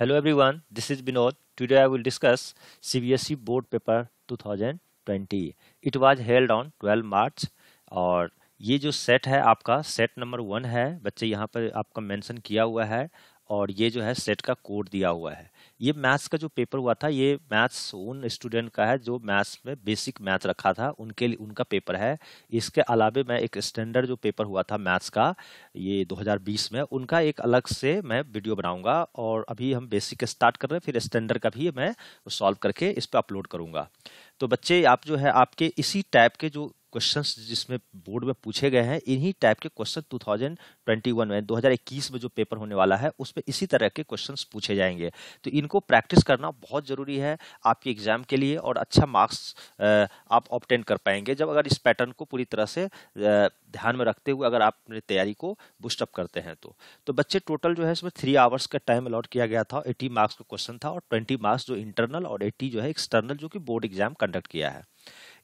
Hello everyone, this is Binod. Today I will discuss CBSE board paper 2020. It was held on 12 March और ये जो set है आपका set number one है बच्चे यहाँ पर आपका मेंशन किया हुआ है और ये जो है सेट का कोड दिया हुआ है ये मैथ्स का जो पेपर हुआ था ये मैथ्स उन स्टूडेंट का है जो मैथ्स में बेसिक मैथ रखा था उनके लिए उनका पेपर है इसके अलावा मैं एक स्टैंडर्ड जो पेपर हुआ था मैथ्स का ये 2020 में उनका एक अलग से मैं वीडियो बनाऊंगा और अभी हम बेसिक स्टार्ट कर रहे हैं फिर स्टैंडर्ड का भी मैं सॉल्व करके इस पर अपलोड करूँगा तो बच्चे आप जो है आपके इसी टाइप के जो क्वेश्चंस जिसमें बोर्ड में पूछे गए हैं इन्हीं टाइप के क्वेश्चन 2021 में 2021 में जो पेपर होने वाला है उसमें इसी तरह के क्वेश्चंस पूछे जाएंगे तो इनको प्रैक्टिस करना बहुत ज़रूरी है आपके एग्जाम के लिए और अच्छा मार्क्स आप ऑप्टेन कर पाएंगे जब अगर इस पैटर्न को पूरी तरह से ध्यान में रखते हुए अगर आप अपनी तैयारी को बुस्टअप करते हैं तो तो बच्चे टोटल जो है इसमें थ्री आवर्स का टाइम अलॉट किया गया था एटी मार्क्स का क्वेश्चन था और ट्वेंटी मार्क्स जो इंटरनल और एट्टी जो है एक्सटर्नल जो कि बोर्ड एग्जाम कंडक्ट किया है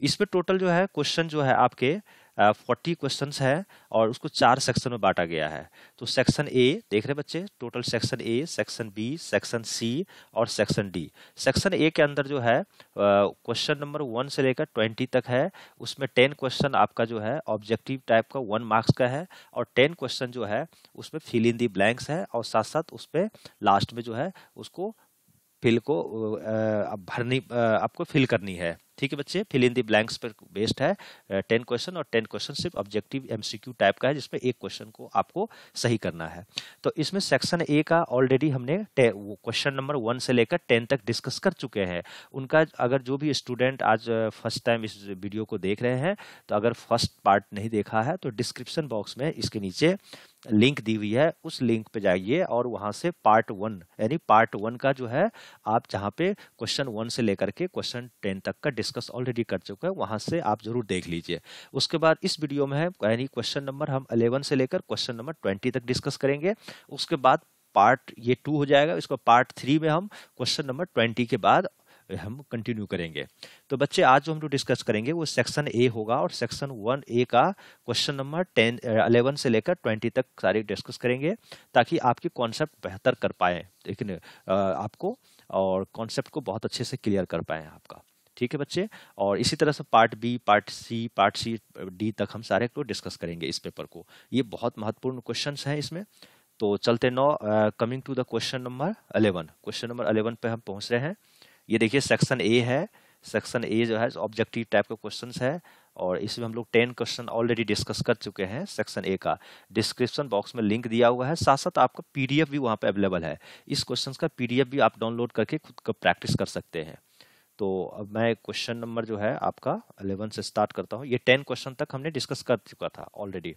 इसमें टोटल जो है क्वेश्चन जो है आपके फोर्टी क्वेश्चन है और उसको चार सेक्शन में बांटा गया है तो सेक्शन ए देख रहे बच्चे total section A section B section C और सेक्शन डी सेक्शन ए के अंदर जो है क्वेश्चन नंबर वन से लेकर ट्वेंटी तक है उसमें टेन क्वेश्चन आपका जो है ऑब्जेक्टिव टाइप का वन मार्क्स का है और टेन क्वेश्चन जो है उसमें फिल इन दी ब्लैंक्स है और साथ साथ उस पर लास्ट में जो है उसको फिल को भरनी आपको फिल करनी है ठीक है बच्चे फिल इन दी ब्लैंक्स पर बेस्ड है टेन क्वेश्चन और टेन क्वेश्चन सिर्फ ऑब्जेक्टिव एमसीक्यू टाइप का है जिसमें एक क्वेश्चन को आपको सही करना है तो इसमें सेक्शन ए का ऑलरेडी हमने क्वेश्चन नंबर वन से लेकर टेन तक डिस्कस कर चुके हैं उनका अगर जो भी स्टूडेंट आज फर्स्ट टाइम इस वीडियो को देख रहे हैं तो अगर फर्स्ट पार्ट नहीं देखा है तो डिस्क्रिप्शन बॉक्स में इसके नीचे लिंक दी हुई है उस लिंक पे जाइए और वहाँ से पार्ट वन यानी पार्ट वन का जो है आप जहाँ पे क्वेश्चन वन से लेकर के क्वेश्चन टेन तक का डिस्कस ऑलरेडी कर चुके हैं वहाँ से आप जरूर देख लीजिए उसके बाद इस वीडियो में है यानी क्वेश्चन नंबर हम अलेवन से लेकर क्वेश्चन नंबर ट्वेंटी तक डिस्कस करेंगे उसके बाद पार्ट ये टू हो जाएगा इसको पार्ट थ्री में हम क्वेश्चन नंबर ट्वेंटी के बाद हम कंटिन्यू करेंगे तो बच्चे आज जो हम लोग डिस्कस करेंगे वो सेक्शन ए होगा और सेक्शन वन ए का क्वेश्चन नंबर टेन अलेवन से लेकर ट्वेंटी तक सारे डिस्कस करेंगे ताकि आपके कॉन्सेप्ट बेहतर कर पाए लेकिन आपको और कॉन्सेप्ट को बहुत अच्छे से क्लियर कर पाए आपका ठीक है बच्चे और इसी तरह से part B part C part C D तक हम सारे को डिस्कस करेंगे इस पेपर को ये बहुत महत्वपूर्ण क्वेश्चंस हैं इसमें तो चलते now coming to the question number eleven question number eleven पे हम पहुंच रहे हैं ये देखिए सेक्शन ए है सेक्शन ए जो है ऑब्जेक्टिव टाइप का क्वेश्चन है और इसमें हम लोग टेन क्वेश्चन ऑलरेडी डिस्कस कर चुके हैं सेक्शन ए का डिस्क्रिप्शन बॉक्स में लिंक दिया हुआ है साथ साथ आपका पीडीएफ भी वहां पे अवेलेबल है इस क्वेश्चन का पीडीएफ भी आप डाउनलोड करके खुद का प्रैक्टिस कर सकते हैं तो अब मैं क्वेश्चन नंबर जो है आपका अलेवन से स्टार्ट करता हूँ ये टेन क्वेश्चन तक हमने डिस्कस कर चुका था ऑलरेडी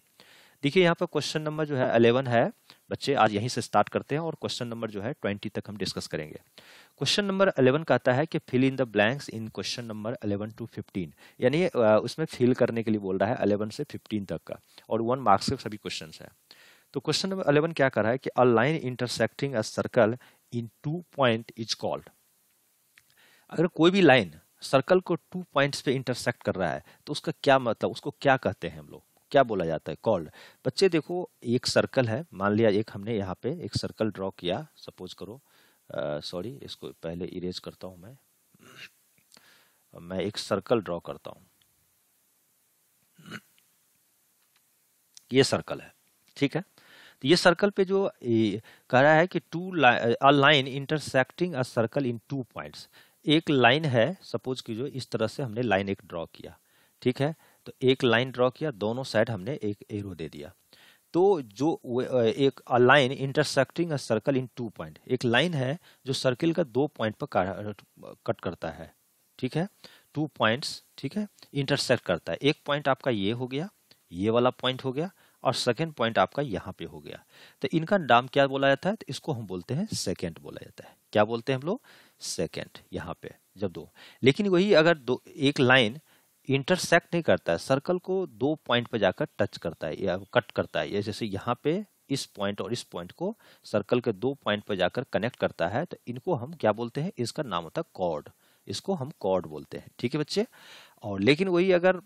देखिए यहाँ पर क्वेश्चन नंबर जो है अलेवन है बच्चे आज यहीं से स्टार्ट करते हैं और क्वेश्चन नंबर जो है ट्वेंटी तक हम डिस्कस करेंगे क्वेश्चन नंबर अलेवन कहता है कि fill in the blanks in question number eleven to fifteen यानी उसमें फिल करने के लिए बोल रहा है अलेवन से फिफ्टीन तक का और वन मार्क्स के सभी क्वेश्चन है तो क्वेश्चन नंबर अलेवन क्या कर रहा है कि a line intersecting a circle in two point is called अगर कोई भी लाइन सर्कल को टू पॉइंट्स पे इंटरसेक्ट कर रहा है तो उसका क्या मतलब उसको क्या कहते हैं हम लोग क्या बोला जाता है कॉल्ड बच्चे देखो एक सर्कल है मान लिया एक हमने यहाँ पे एक सर्कल ड्रॉ किया सपोज करो सॉरी इसको पहले इरेज करता हूँ मैं मैं एक सर्कल ड्रॉ करता हूँ ये सर्कल है ठीक है तो ये सर्कल पे जो कह रहा है कि two line a line intersecting a circle in two points एक लाइन है सपोज कीजिए इस तरह से हमने लाइन एक ड्रॉ किया ठीक है तो एक लाइन ड्रॉ किया दोनों साइड हमने एक एरो दे दिया तो जो एक line intersecting circle in two point एक लाइन है जो सर्किल का दो पॉइंट पर कट करता है ठीक है टू पॉइंट्स ठीक है इंटरसेक्ट करता है एक पॉइंट आपका ये हो गया ये वाला पॉइंट हो गया और सेकेंड पॉइंट आपका यहाँ पे हो गया तो इनका नाम क्या बोला जाता है तो इसको हम बोलते हैं सेकेंड बोला जाता है क्या बोलते हैं हम लोग सेकेंड यहाँ पे जब दो लेकिन वही अगर दो एक लाइन इंटरसेक्ट नहीं करता है सर्कल को दो पॉइंट पे जाकर टच करता है या कट करता है जैसे यहाँ पे इस पॉइंट और इस पॉइंट को सर्कल के दो पॉइंट पर जाकर कनेक्ट करता है तो इनको हम क्या बोलते हैं इसका नाम होता है कॉर्ड इसको हम कॉर्ड बोलते हैं ठीक है बच्चे और लेकिन वही अगर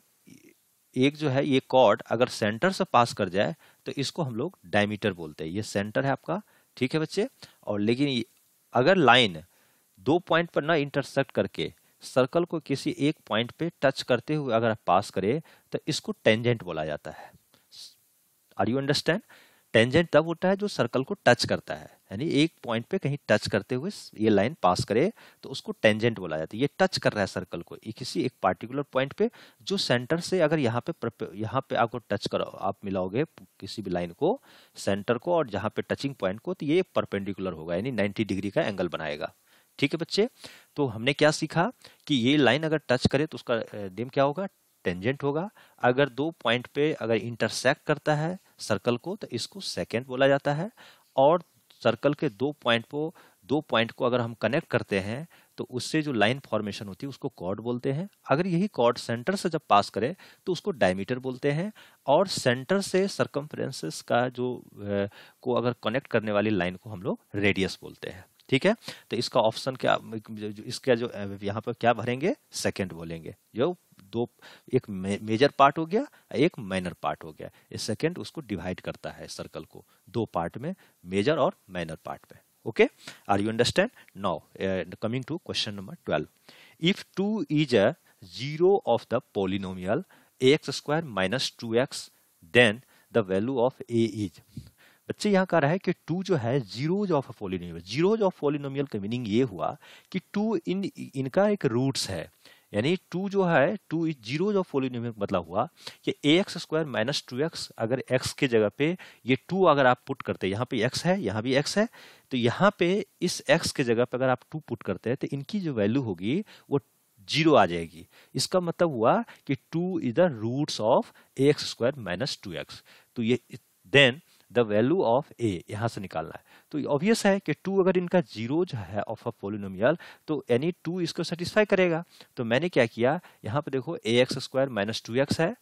एक जो है ये कॉर्ड अगर सेंटर से पास कर जाए तो इसको हम लोग डायमीटर बोलते हैं ये सेंटर है आपका ठीक है बच्चे और लेकिन अगर लाइन दो पॉइंट पर ना इंटरसेक्ट करके सर्कल को किसी एक पॉइंट पे टच करते हुए अगर आप पास करे तो इसको टेंजेंट बोला जाता है आर यू अंडरस्टैंड टेंजेंट तब होता है जो सर्कल को टच करता है यानी एक पॉइंट पे कहीं टच करते हुए ये लाइन पास करे तो उसको टेंजेंट बोला जाता है ये टच कर रहा है सर्कल को किसी एक पार्टिकुलर पॉइंट पे जो सेंटर से अगर यहाँ पे यहाँ पे आपको टच करो आप मिलाओगे किसी भी लाइन को सेंटर को और जहाँ पे टचिंग पॉइंट को तो ये परपेंडिकुलर होगा यानी 90 डिग्री का एंगल बनाएगा ठीक है बच्चे तो हमने क्या सीखा कि ये लाइन अगर टच करे तो उसका डिम क्या होगा टेंजेंट होगा अगर दो पॉइंट पे अगर इंटरसेक्ट करता है सर्कल को तो इसको सेकेंड बोला जाता है और सर्कल के दो पॉइंट को दो पॉइंट को अगर हम कनेक्ट करते हैं तो उससे जो लाइन फॉर्मेशन होती है उसको कॉर्ड बोलते हैं अगर यही कॉर्ड सेंटर से जब पास करे तो उसको डायमीटर बोलते हैं और सेंटर से सरकमफ्रेंसेस का जो को अगर कनेक्ट करने वाली लाइन को हम लोग रेडियस बोलते हैं ठीक है तो इसका ऑप्शन क्या इसका जो यहाँ पर क्या भरेंगे सेकेंड बोलेंगे जो दो एक मेजर पार्ट हो गया एक माइनर पार्ट हो गया सेकेंड उसको डिवाइड करता है सर्कल को दो पार्ट में मेजर और माइनर पार्ट में okay are you understand now coming to question number twelve if two is a zero of the polynomial A X square minus two X then the value of A is बच्चे यहाँ कह रहा है कि two जो है zeros of a zeros of polynomial का meaning ये हुआ कि टू इन इनका एक रूट्स है यानी टू जो है two is zeros of polynomial मतलब हुआ कि A X square minus two X अगर एक्स के जगह पे ये टू अगर आप पुट करते हैं यहाँ पे एक्स है यहाँ भी एक्स है तो यहाँ पे इस एक्स के जगह पे अगर आप टू पुट करते हैं तो इनकी जो वैल्यू होगी वो जीरो आ जाएगी इसका मतलब हुआ कि two is the roots of A X square minus two X तो ये then the value of A यहाँ से निकालना है तो ऑब्वियस है कि टू अगर इनका जीरोज है ऑफ अ पोलिनोमियल तो एनी टू इसको सेटिस्फाई करेगा तो मैंने क्या किया यहाँ पे देखो A X square minus two X है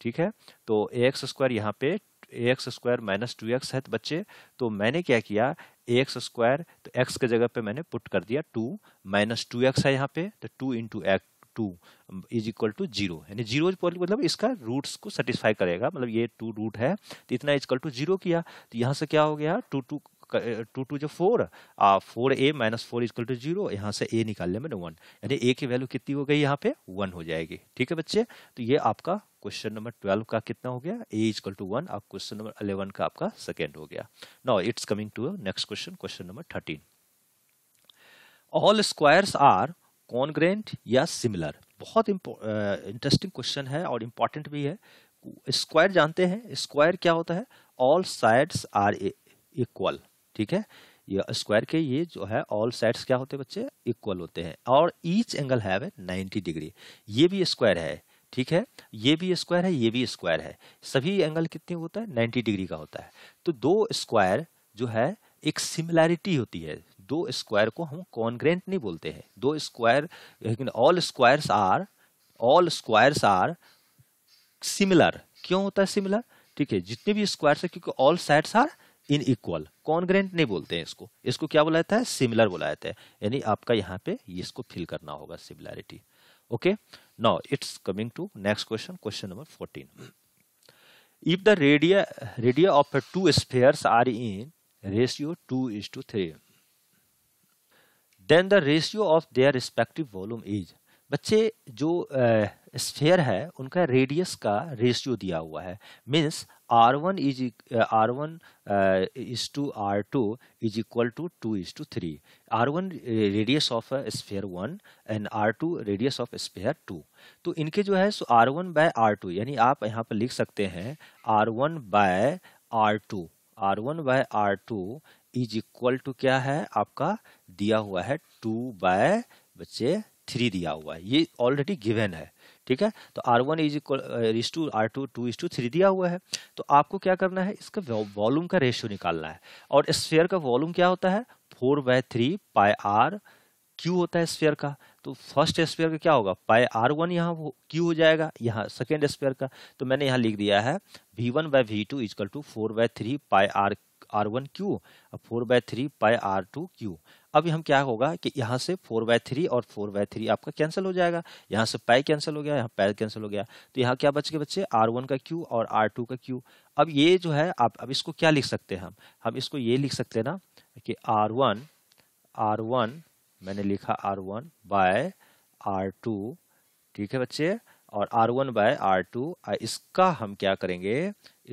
ठीक है तो ए एक्स स्क्वायर यहाँ पे A X square minus two X है तो बच्चे तो मैंने क्या किया ए एक्स स्क्वायर तो एक्स के जगह पे मैंने पुट कर दिया टू माइनस टू एक्स है यहाँ पे तो two into X two is equal to zero यानी जीरो मतलब इसका रूट्स को सेटिस्फाई करेगा मतलब ये टू रूट है तो इतना इज इक्वल टू जीरो किया तो यहाँ से क्या हो गया टू टू टू टू जो four four A minus four equal to zero यहाँ से ए निकाल लिया मैंने वन यानी ए की वैल्यू कितनी हो गई यहाँ पे वन हो जाएगी ठीक है बच्चे तो ये आपका क्वेश्चन नंबर ट्वेल्व का कितना हो गया ए इजकल टू वन और क्वेश्चन नंबर अलेवन का आपका सेकेंड हो गया now it's coming to next question question number thirteen all squares are congruent या सिमिलर बहुत इंटरेस्टिंग क्वेश्चन है और इम्पॉर्टेंट भी है स्क्वायर जानते हैं स्क्वायर क्या होता है ऑल साइड्स आर इक्वल ठीक है ये स्क्वायर के ये जो है ऑल साइड्स क्या होते हैं बच्चे इक्वल होते हैं और ईच एंगल हैव है नाइन्टी डिग्री ये भी स्क्वायर है ठीक है ये भी स्क्वायर है ये भी स्क्वायर है सभी एंगल कितने होता है नाइन्टी डिग्री का होता है तो दो स्क्वायर जो है एक सिमिलैरिटी होती है दो स्क्वायर को हम कॉन्ग्रेंट नहीं बोलते हैं दो स्क्वायर लेकिन all squares are all squares are similar क्यों होता है सिमिलर ठीक है जितने भी स्क्वायर्स है क्योंकि all sides are in equal congruent नहीं बोलते हैं इसको इसको क्या बोला जाता है सिमिलर बोला जाता है यानी आपका यहाँ पे इसको फिल करना होगा similarity okay now it's coming to next question question number fourteen if the radii radii of two sphere are in ratio two is to three then the ratio of their respective volume is बच्चे जो sphere है उनका radius का ratio दिया हुआ है means R one is R one is to R two is equal to two is to three R one radius of sphere one and R two radius of sphere two तो इनके जो है सो R one by R two यानी आप यहाँ पर लिख सकते हैं R one by R two R one by R two is equal to क्या है आपका दिया हुआ है टू बाय बच्चे थ्री दिया हुआ है ये ऑलरेडी गिवन है ठीक है तो R one is is to R two two is to three दिया हुआ है तो आपको क्या करना है इसका वॉल्यूम का रेशियो निकालना है और स्फेयर का वॉल्यूम क्या होता है four by three pi R cube होता है स्पेयर का तो फर्स्ट स्पेयर का क्या होगा पाए आर वन यहाँ क्यू हो जाएगा यहाँ सेकेंड स्पेयर का तो मैंने यहाँ लिख दिया है V one by V two equal to four by three pi R R one cube और four by three pi R two cube अब हम क्या होगा कि यहाँ से फोर बाय थ्री और फोर बाय थ्री आपका कैंसिल हो जाएगा यहाँ से पाई कैंसिल हो गया यहाँ पाई कैंसिल हो गया तो यहाँ क्या बच गए बच्चे आर वन का क्यू और आर टू का क्यू अब ये जो है आप अब इसको क्या लिख सकते हैं हम हम इसको ये लिख सकते हैं ना कि आर वन आर वन मैंने लिखा R one by R two ठीक है बच्चे और R one by R two इसका हम क्या करेंगे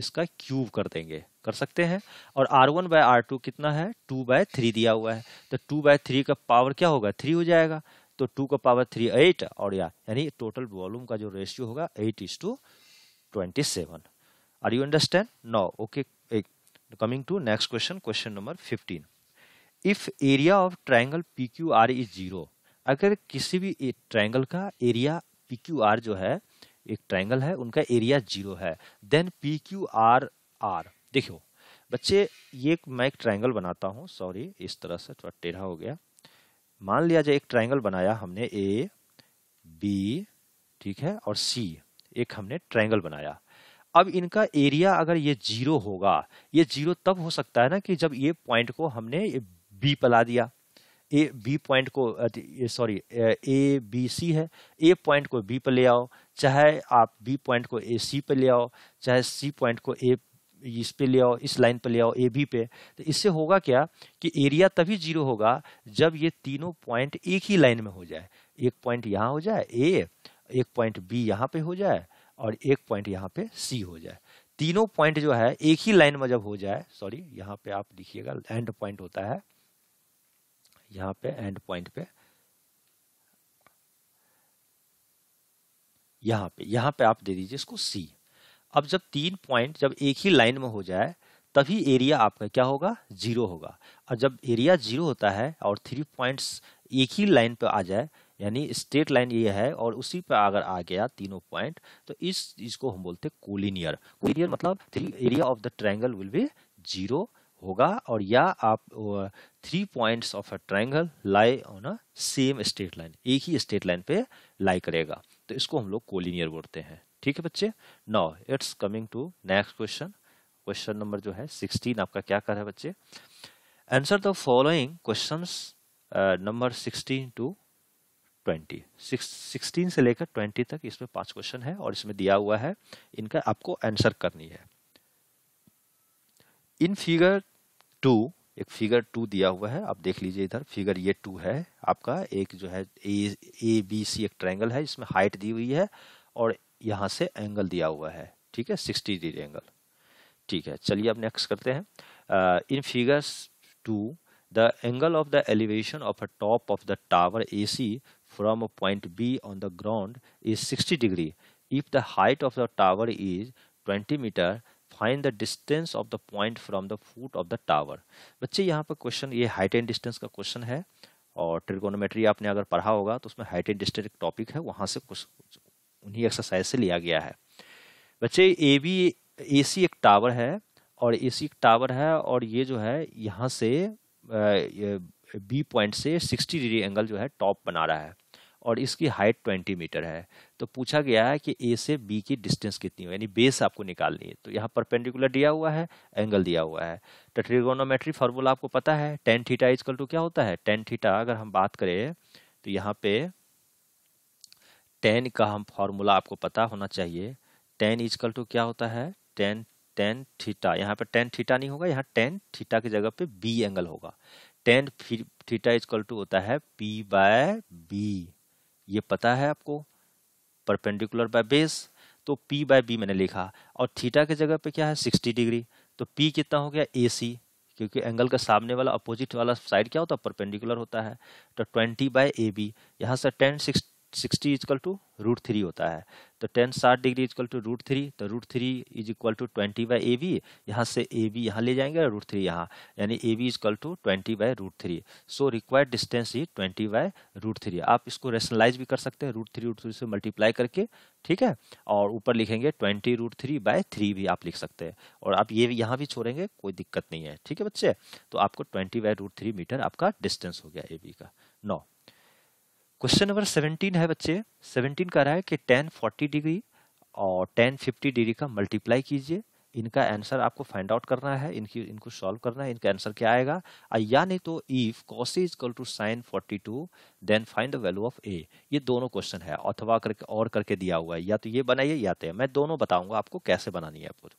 इसका क्यूब कर देंगे कर सकते हैं और R one by R two कितना है टू बाय थ्री दिया हुआ है तो टू बाय थ्री का पावर क्या होगा थ्री हो जाएगा तो टू का पावर थ्री एट और या यानी टोटल वॉल्यूम का जो रेशियो होगा eight is to twenty seven are you understand no okay coming to next question question number fifteen if area of triangle P Q R is zero अगर किसी भी triangle का एरिया पी क्यू आर जो है एक triangle है उनका area zero है then P Q R R देखो बच्चे ये मैं एक ट्राइंगल बनाता हूँ सॉरी इस तरह से थोड़ा टेढ़ा हो गया मान लिया जाए एक ट्राइंगल बनाया हमने ए बी ठीक है और सी एक हमने ट्राइंगल बनाया अब इनका एरिया अगर ये जीरो होगा ये जीरो तब हो सकता है ना कि जब ये पॉइंट को हमने बी पला दिया ए बी पॉइंट को सॉरी ए बी सी है ए पॉइंट को बी पर ले आओ चाहे आप बी पॉइंट को ए सी पर ले आओ चाहे सी पॉइंट को ए इस पे ले आओ इस लाइन पे ले आओ ए बी पे तो इससे होगा क्या कि एरिया तभी जीरो होगा जब ये तीनों पॉइंट एक ही लाइन में हो जाए एक पॉइंट यहाँ हो जाए ए एक पॉइंट बी यहाँ पे हो जाए और एक पॉइंट यहाँ पे सी हो जाए तीनों पॉइंट जो है एक ही लाइन में जब हो जाए सॉरी यहाँ पे आप लिखिएगा एंड पॉइंट होता है यहाँ पे एंड पॉइंट पे यहाँ पे यहाँ पे आप दे दीजिए इसको सी अब जब तीन पॉइंट जब एक ही लाइन में हो जाए तभी एरिया आपका क्या होगा जीरो होगा और जब एरिया जीरो होता है और थ्री पॉइंट्स एक ही लाइन पे आ जाए यानी स्ट्रेट लाइन ये है और उसी पर अगर आ गया तीनों पॉइंट तो इस इसको हम बोलते हैं कोलिनियर कोलिनियर मतलब three area of the triangle will be zero होगा और या आप three points of a triangle lie on a same straight line एक ही स्टेट लाइन पे लाई करेगा तो इसको हम लोग कोलिनियर बोलते हैं ठीक है बच्चे now it's coming to next question question number जो है सिक्सटीन आपका क्या कर है बच्चे answer the following question number sixteen to twenty sixteen से लेकर ट्वेंटी तक इसमें पांच क्वेश्चन है और इसमें दिया हुआ है इनका आपको आंसर करनी है इन फिगर टू एक फिगर टू दिया हुआ है आप देख लीजिए इधर फिगर ये टू है आपका एक जो है ए ए बी सी एक ट्रायंगल है इसमें हाइट दी हुई है और यहाँ से एंगल दिया हुआ है ठीक है सिक्सटी डिग्री एंगल ठीक है चलिए अब नेक्स्ट करते हैं in figures two the angle of the elevation of a top of the tower A C from a point B on the ground is sixty degree if the height of the tower is twenty metre find the distance of the point from the foot of the tower बच्चे यहाँ पर question ये height and distance का question है और trigonometry आपने अगर पढ़ा होगा तो उसमें हाइट एंड डिस्टेंस एक टॉपिक है वहाँ से कुछ उन्हीं एक्सरसाइज से लिया गया है बच्चे ए बी ए सी एक टावर है और ए सी एक टावर है और ये जो है यहाँ से बी पॉइंट से 60 डिग्री एंगल जो है टॉप बना रहा है और इसकी हाइट ट्वेंटी मीटर है तो पूछा गया है कि ए से बी की डिस्टेंस कितनी हो यानी बेस आपको निकालनी है तो यहाँ परपेंडिकुलर दिया हुआ है एंगल दिया हुआ है तो ट्रिगोनोमेट्री फार्मूला आपको पता है टेन थीटा इजकल टू क्या होता है टेन थीटा अगर हम बात करें तो यहाँ पे टेन का हम फॉर्मूला आपको पता होना चाहिए टेन इजकल टू क्या होता है टेन टेन थीटा यहाँ पर टेन थीटा नहीं होगा यहाँ टेन थीटा की जगह पे बी एंगल होगा टेन थीटा इजकल टू होता है पी बाय बी ये पता है आपको परपेंडिकुलर बाय बेस तो P बाय बी मैंने लिखा और थीटा के जगह पे क्या है 60 डिग्री तो P कितना हो गया ए सी क्योंकि एंगल का सामने वाला अपोजिट वाला साइड क्या होता है परपेंडिकुलर होता है तो 20 बाय ए बी यहाँ से tan six sixty equal to root three होता है तो टेन साठ degree equal to root three तो root three is equal to twenty by A B यहाँ से ए बी यहाँ ले जाएंगे और रूट थ्री यहाँ यानी A B equal to twenty by root three so required distance ही ट्वेंटी बाय रूट थ्री आप इसको रेशनलाइज भी कर सकते हैं रूट थ्री रूट थ्री से मल्टीप्लाई करके ठीक है और ऊपर लिखेंगे twenty root three by three भी आप लिख सकते हैं और आप ये यहाँ भी छोड़ेंगे कोई दिक्कत नहीं है ठीक है बच्चे तो आपको twenty by root three metre आपका डिस्टेंस हो गया ए बी का नौ no. क्वेश्चन नंबर 17 है बच्चे 17 कह रहा है कि टेन 40 डिग्री और टेन 50 डिग्री का मल्टीप्लाई कीजिए इनका आंसर आपको फाइंड आउट करना है इनकी इनको सॉल्व करना है इनका आंसर क्या आएगा नहीं तो if cos is equal to sine 42 then find the value of A ये दोनों क्वेश्चन है अथवा करके और करके दिया हुआ है या तो ये बनाइए या तो मैं दोनों बताऊंगा आपको कैसे बनानी है आपको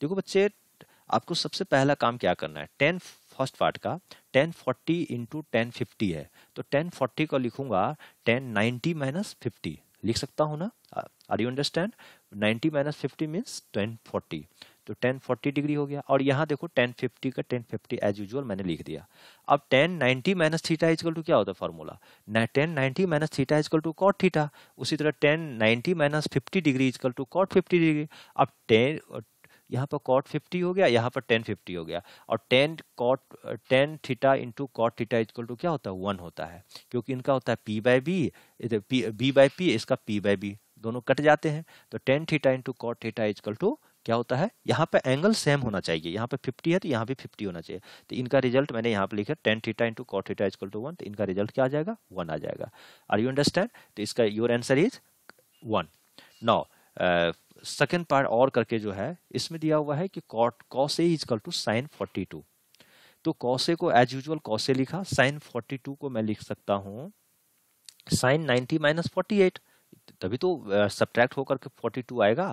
देखो बच्चे आपको सबसे पहला काम क्या करना है टेन फर्स्ट पार्ट का 1040 फोर्टी इंटू टेन है तो 1040 को लिखूंगा 1090 नाइन्टी माइनस फिफ्टी लिख सकता हूँ ना are you understand 90 minus fifty means tan forty तो टेन फोर्टी डिग्री हो गया और यहाँ देखो टेन फिफ्टी का टेन फिफ्टी एज यूजल मैंने लिख दिया अब tan ninety minus theta equal to क्या होता है formula tan ninety minus theta equal to cot theta उसी तरह tan ninety minus fifty degree equal to cot fifty degree अब टेन यहाँ पर कॉट 50 हो गया यहाँ पर टेन 50 हो गया और tan cot tan theta into cot theta is equal to क्या होता है वन होता है क्योंकि इनका होता है P by B B by P इसका पी बाई बी दोनों कट जाते हैं तो tan theta into cot theta is equal to क्या होता है यहाँ पर एंगल सेम होना चाहिए यहाँ पर फिफ्टी है तो यहाँ भी फिफ्टी होना चाहिए तो इनका रिजल्ट मैंने यहाँ पर लिखा tan theta into cot theta is equal to one तो इनका रिजल्ट क्या आ जाएगा वन आ जाएगा आर यू अंडरस्टैंड तो इसका your answer is one now second part और करके जो है इसमें दिया हुआ है कि cot cos A is equal to sine forty two तो कॉसे को एज यूजल कॉसे लिखा साइन फोर्टी टू को मैं लिख सकता हूँ sine ninety minus forty eight तभी तो सब्ट्रैक्ट होकर के फोर्टी टू आएगा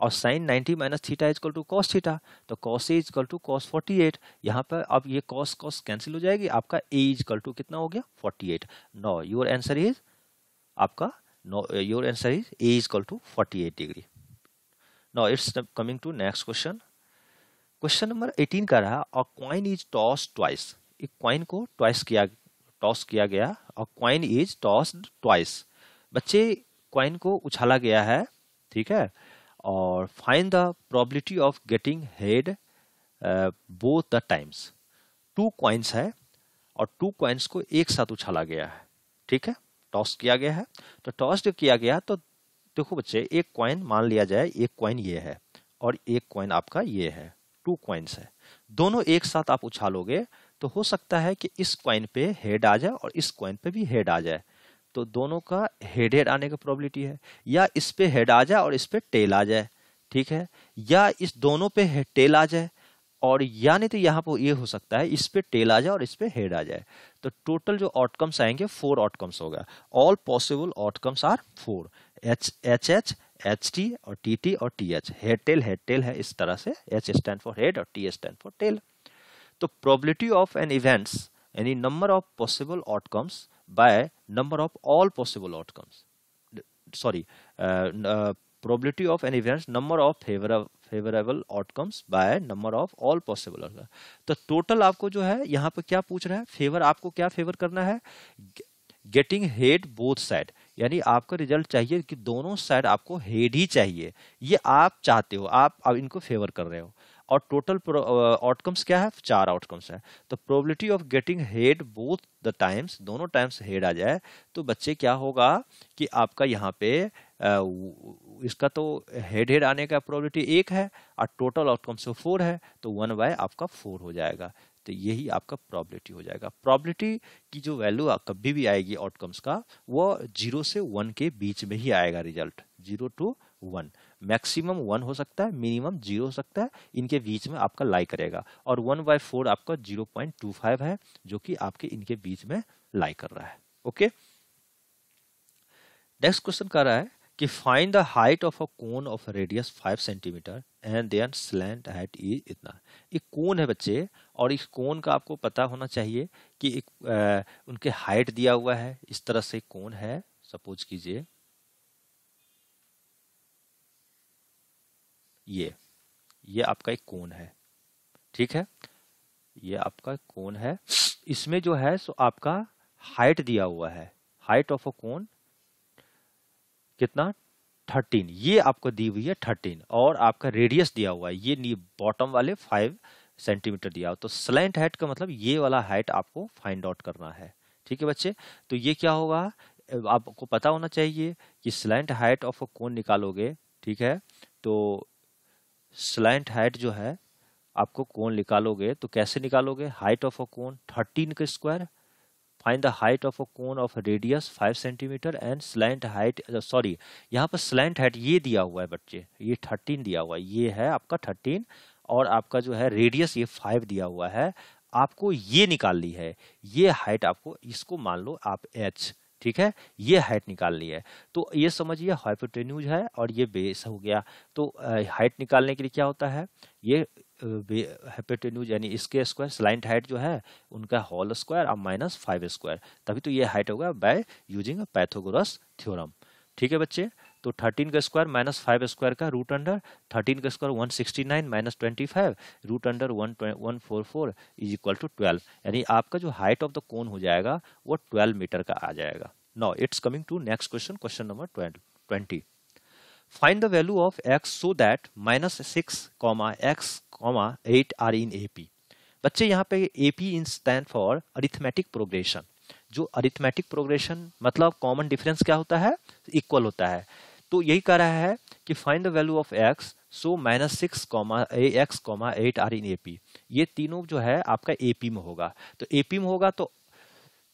और sine ninety minus theta equal to cos theta तो cos A equal to cos forty eight यहाँ पर अब ये कॉस कॉस कैंसिल हो जाएगी आपका ए इजकल टू कितना हो गया forty eight no your answer is आपका no your answer is A equal to forty eight degree now it's coming to next question question number eighteen का रहा और क्वाइन इज टॉस ट्वाइस एक coin को twice किया toss किया गया और क्वाइन इज टॉस ट्वाइस बच्चे क्वाइन को उछाला गया है ठीक है और find the probability of getting head both the times two coins है और टू क्वाइंस को एक साथ उछाला गया है ठीक है टॉस किया गया है तो टॉस जो किया गया तो देखो बच्चे एक कॉइन मान लिया जाए एक कॉइन ये है और एक कॉइन आपका ये है टू कॉइन्स है दोनों एक साथ आप उछालोगे तो हो सकता है कि इस कॉइन पे हेड आ जाए और इस कॉइन पे भी हेड आ जाए तो दोनों का हेड हेड आने की प्रॉबिलिटी है या इस पे हेड आ जाए और इस पे टेल आ जाए ठीक है या इस दोनों पे टेल आ जाए और या नहीं तो यहाँ पर ये हो सकता है इस पे टेल आ जाए और इस पे हेड आ जाए तो टोटल जो आउटकम्स आएंगे फोर आउटकम्स होगा all possible outcomes are four H H H H T और टी टी और T H head tail head tail है इस तरह से एच स्टैंड फॉर हेड और टी स्टैंड फॉर टेल तो प्रोबेबिलिटी ऑफ एन इवेंट्स यानी number of possible outcomes by number of all possible outcomes sorry probability of an events number of number of uh, uh, favorable favorable outcomes by number of all तो total आपको जो है यहाँ पर क्या पूछ रहा है फेवर आपको क्या फेवर करना है गेटिंग हेड बोथ साइड यानी आपका रिजल्ट चाहिए कि दोनों साइड आपको हेड ही चाहिए ये आप चाहते हो आप अब इनको फेवर कर रहे हो और टोटल आउटकम्स uh, क्या है चार आउटकम्स है तो probability of getting head both the times दोनों टाइम्स हेड आ जाए तो बच्चे क्या होगा कि आपका यहाँ पे uh, इसका तो हेड हेड आने का प्रोबेबिलिटी एक है और टोटल आउटकम्स फोर है तो वन बाय आपका फोर हो जाएगा तो यही आपका प्रॉबिलिटी हो जाएगा प्रॉबिलिटी की जो वैल्यू कभी भी आएगी आउटकम्स का वो जीरो से वन के बीच में ही आएगा result zero to one maximum one हो सकता है मिनिमम जीरो हो सकता है इनके बीच में आपका लाई करेगा और वन बाय फोर आपका जीरो पॉइंट टू फाइव है जो कि आपके इनके बीच में लाई कर रहा है ओके नेक्स्ट क्वेश्चन कह रहा है कि find the height of a cone of radius five centimetre and then slant height is इतना एक कोन है बच्चे और इस कोन का आपको पता होना चाहिए कि एक आ, उनके हाइट दिया हुआ है इस तरह से कोन है सपोज कीजिए ये ये आपका एक कोन है ठीक है ये आपका कोन है इसमें जो है सो आपका हाइट दिया हुआ है हाइट ऑफ अ कोन कितना थर्टीन ये आपको दी हुई है थर्टीन और आपका रेडियस दिया हुआ है ये नी बॉटम वाले फाइव सेंटीमीटर दिया हुआ तो स्लेंट हाइट का मतलब ये वाला हाइट आपको फाइंड आउट करना है ठीक है बच्चे तो ये क्या होगा आपको पता होना चाहिए कि स्लेंट हाइट ऑफ कौन निकालोगे ठीक है तो स्लेंट हाइट जो है आपको कौन निकालोगे तो कैसे निकालोगे height of a cone thirteen का square find the height of a cone of radius five centimetre and slant height sorry यहाँ पर स्लैंट हाइट ये दिया हुआ है बच्चे ये थर्टीन दिया हुआ है ये है आपका थर्टीन और आपका जो है रेडियस ये फाइव दिया हुआ है आपको ये निकाल ली है ये हाइट आपको इसको मान लो आप एच ठीक है ये हाइट निकाल ली है तो ये समझिए हाइपोटेन्यूज है और ये बेस हो गया तो हाइट uh, निकालने के लिए क्या होता है ये हाइपोटेन्यूज यानी इसके स्क्वायर स्लाइंट हाइट जो है उनका होल स्क्वायर और माइनस फाइव स्क्वायर तभी तो ये हाइट होगा by using a Pythagoras theorem ठीक है बच्चे तो 13 का स्क्वायर माइनस फाइव स्क्वायर का रूट अंडर 13 का square 169 minus twenty five root under four is equal to 12 यानी आपका जो हाइट ऑफ द कोन हो जाएगा वो 12 मीटर का आ जाएगा now it's coming to next question question number twenty Find the value of x so that minus six comma x comma eight are in AP. बच्चे यहाँ पे AP in stand for arithmetic progression. जो arithmetic progression मतलब common difference क्या होता है equal होता है तो यही कह रहा है कि find the value of x so minus six comma x comma eight are in AP. ये तीनों जो है आपका AP में होगा तो AP में होगा तो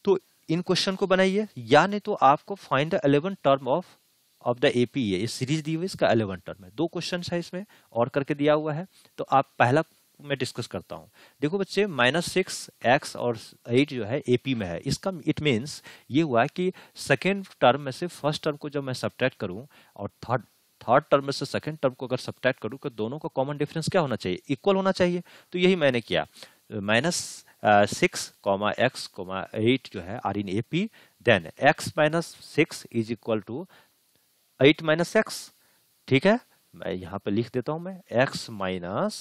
तो इन क्वेश्चन को बनाइए या नहीं तो आपको find the eleven term of of the AP ये सीरीज दी हुई इसका अलेवन टर्म है दो क्वेश्चन है इसमें और करके दिया हुआ है तो आप पहला मैं डिस्कस करता हूँ देखो बच्चे माइनस सिक्स एक्स और एट जो है एपी में है इसका इट मीन्स ये हुआ कि सेकेंड टर्म में से फर्स्ट टर्म को जब मैं सब्ट्रैक्ट करूँ और थर्ड थर्ड टर्म में से सेकेंड टर्म को अगर सब्ट्रैक्ट करूँ तो दोनों का कॉमन डिफरेंस क्या होना चाहिए इक्वल होना चाहिए तो यही मैंने किया minus six comma x comma eight जो है are in A P then x minus six is equal to eight minus x ठीक है मैं यहाँ पे लिख देता हूँ मैं x minus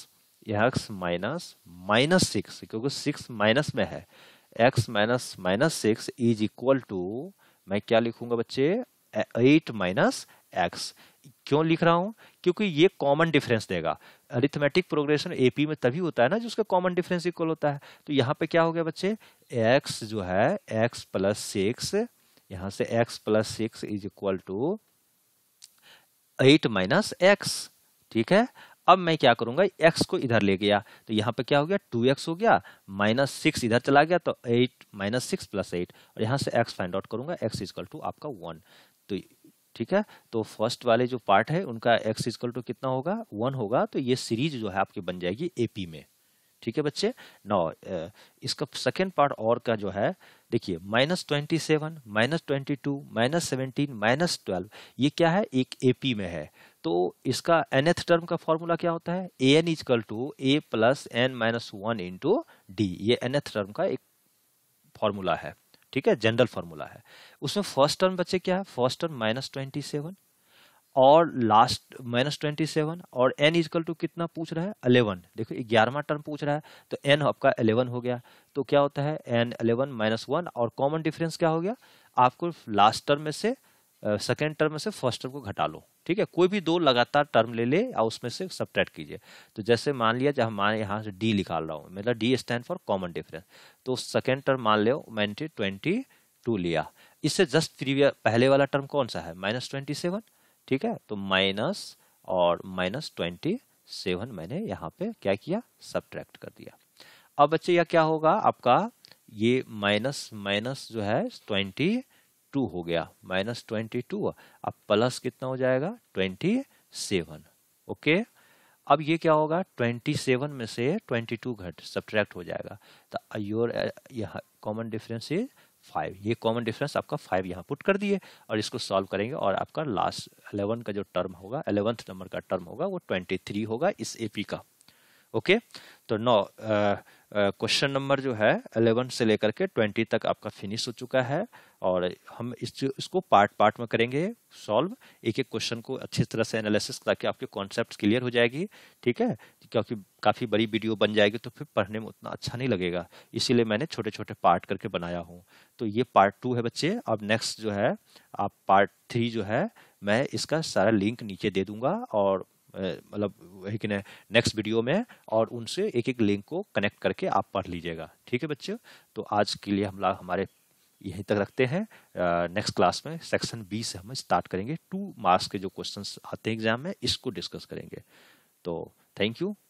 x minus minus six क्योंकि सिक्स माइनस में है x minus minus six is equal to मैं क्या लिखूंगा बच्चे एट माइनस एक्स क्यों लिख रहा हूं क्योंकि ये कॉमन डिफरेंस देगा अरिथमेटिक प्रोग्रेशन एपी में तभी होता है ना जिसका कॉमन डिफरेंस इक्वल होता है तो यहाँ पे क्या हो गया बच्चे एक्स जो है एक्स प्लस सिक्स यहाँ से x plus six is equal to eight minus x ठीक है अब मैं क्या करूंगा एक्स को इधर ले गया तो यहाँ पे क्या हो गया टू एक्स हो गया माइनस सिक्स इधर चला गया तो eight minus six plus eight और यहाँ से एक्स फाइंड आउट करूंगा एक्स इजकल टू आपका वन तो ठीक है तो फर्स्ट वाले जो पार्ट है उनका एक्स इजकल टू कितना होगा वन होगा तो ये सीरीज जो है आपकी बन जाएगी एपी में ठीक है बच्चे नौ इसका सेकेंड पार्ट और का जो है देखिए minus twenty seven minus twenty two minus seventeen minus twelve ये क्या है एक एपी में है तो इसका एनएथ टर्म का फॉर्मूला क्या होता है A N is equal to A plus N minus one into D ये एनएथ टर्म का एक फॉर्मूला है ठीक है जनरल फॉर्मूला है उसमें फर्स्ट टर्म बच्चे क्या है first term minus twenty seven और लास्ट माइनस ट्वेंटी सेवन और एन इजकल टू कितना पूछ रहा है अलेवन देखो ग्यारहवा टर्म पूछ रहा है तो एन आपका अलेवन हो गया तो क्या होता है एन अलेवन माइनस वन और कॉमन डिफरेंस क्या हो गया आपको लास्ट टर्म में से सेकेंड टर्म में से फर्स्ट टर्म को घटा लो ठीक है कोई भी दो लगातार टर्म ले ले और उसमें से सब कीजिए तो जैसे मान लिया जब मैं यहाँ से डी निकाल रहा हूँ मतलब D stand for common difference तो सेकेंड टर्म मान लो मैंने ट्वेंटी टू लिया इससे जस्ट प्रीवियर पहले वाला टर्म कौन सा है माइनस ट्वेंटी सेवन ठीक है तो माइनस और माइनस ट्वेंटी सेवन मैंने यहाँ पे क्या किया सब्ट्रैक्ट कर दिया अब बच्चे यह क्या होगा आपका ये माइनस माइनस जो है ट्वेंटी टू हो गया माइनस ट्वेंटी टू अब प्लस कितना हो जाएगा ट्वेंटी सेवन ओके अब ये क्या होगा ट्वेंटी सेवन में से ट्वेंटी टू घट सब्ट्रैक्ट हो जाएगा तो योर यहाँ कॉमन डिफरेंस इज फाइव ये कॉमन डिफरेंस आपका फाइव यहाँ पुट कर दिए और इसको सॉल्व करेंगे और आपका लास्ट अलेवन का जो टर्म होगा अलेवंथ नंबर का टर्म होगा वो ट्वेंटी थ्री होगा इस ए पी का ओके तो नौ क्वेश्चन नंबर जो है अलेवन से लेकर के ट्वेंटी तक आपका फिनिश हो चुका है और हम इस इसको पार्ट पार्ट में करेंगे सॉल्व एक एक क्वेश्चन को अच्छी तरह से एनालिसिस ताकि आपके कॉन्सेप्ट क्लियर हो जाएगी ठीक है क्योंकि काफ़ी बड़ी वीडियो बन जाएगी तो फिर पढ़ने में उतना अच्छा नहीं लगेगा इसीलिए मैंने छोटे छोटे पार्ट करके बनाया हूँ तो ये पार्ट टू है बच्चे अब नेक्स्ट जो है आप पार्ट थ्री जो है मैं इसका सारा लिंक नीचे दे दूंगा और मतलब वही कि नेक्स्ट वीडियो में और उनसे एक एक लिंक को कनेक्ट करके आप पढ़ लीजिएगा ठीक है बच्चे तो आज के लिए हम हमारे यहीं तक रखते हैं नेक्स्ट क्लास में सेक्शन बी से हम स्टार्ट करेंगे टू मार्क्स के जो क्वेश्चंस आते हैं एग्जाम में इसको डिस्कस करेंगे तो थैंक यू